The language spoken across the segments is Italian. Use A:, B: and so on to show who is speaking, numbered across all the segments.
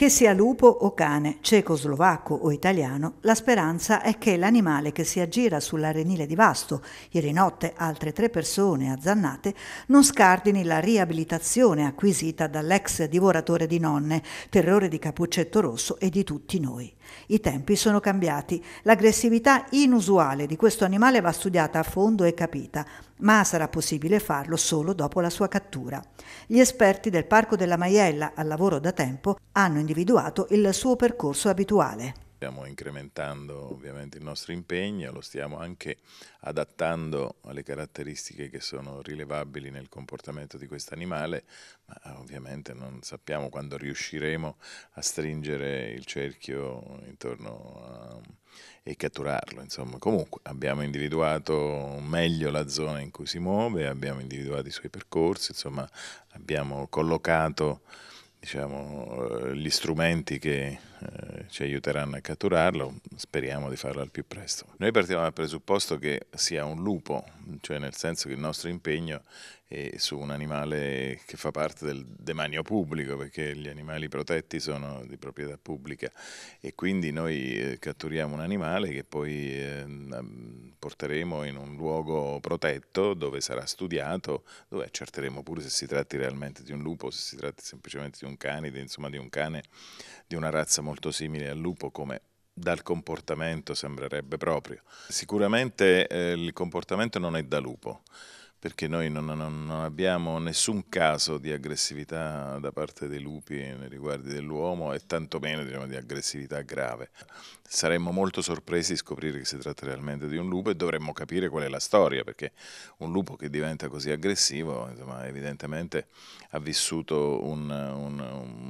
A: Che sia lupo o cane, ceco, slovacco o italiano, la speranza è che l'animale che si aggira sull'arenile di Vasto, ieri notte altre tre persone azzannate, non scardini la riabilitazione acquisita dall'ex divoratore di nonne, terrore di Capuccetto Rosso e di tutti noi. I tempi sono cambiati, l'aggressività inusuale di questo animale va studiata a fondo e capita, ma sarà possibile farlo solo dopo la sua cattura. Gli esperti del Parco della Maiella, al lavoro da tempo, hanno individuato il suo percorso abituale.
B: Stiamo incrementando ovviamente il nostro impegno, lo stiamo anche adattando alle caratteristiche che sono rilevabili nel comportamento di questo animale, ma ovviamente non sappiamo quando riusciremo a stringere il cerchio intorno a e catturarlo. Insomma, comunque abbiamo individuato meglio la zona in cui si muove, abbiamo individuato i suoi percorsi, insomma, abbiamo collocato diciamo, eh, gli strumenti che eh, ci aiuteranno a catturarlo speriamo di farlo al più presto. Noi partiamo dal presupposto che sia un lupo, cioè nel senso che il nostro impegno è su un animale che fa parte del demanio pubblico, perché gli animali protetti sono di proprietà pubblica e quindi noi eh, catturiamo un animale che poi ehm, porteremo in un luogo protetto dove sarà studiato, dove accerteremo pure se si tratti realmente di un lupo, se si tratti semplicemente di un canide, insomma di un cane di una razza molto simile al lupo come dal comportamento sembrerebbe proprio. Sicuramente eh, il comportamento non è da lupo, perché noi non, non, non, abbiamo nessun caso di aggressività da parte dei lupi nei riguardi dell'uomo e tantomeno diciamo, di aggressività grave. Saremmo molto sorpresi di scoprire che si tratta realmente di un lupo e dovremmo capire qual è la storia, perché un lupo che diventa così aggressivo insomma, evidentemente ha vissuto un, un, un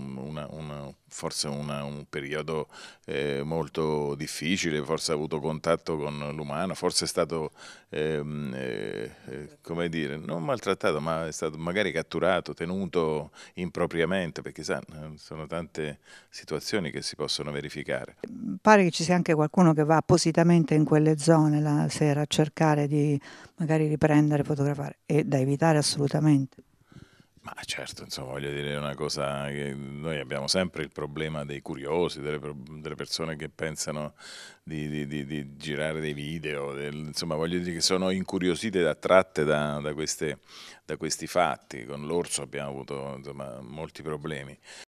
B: forse una, un periodo eh, molto difficile, forse ha avuto contatto con l'umano, forse è stato, ehm, eh, eh come dire, non maltrattato, ma è stato magari catturato, tenuto impropriamente, perché sa, eh, sono tante situazioni che si possono verificare.
A: Pare che ci sia anche qualcuno che va appositamente in quelle zone la sera a cercare di magari riprendere, fotografare, e da evitare assolutamente.
B: Ma certo, insomma, voglio dire, è una cosa che noi abbiamo sempre il problema dei curiosi, delle, delle persone che pensano di, di, di, di girare dei video, del, insomma, voglio dire che sono incuriosite ed attratte da, da, queste, da questi fatti. Con l'orso abbiamo avuto insomma, molti problemi.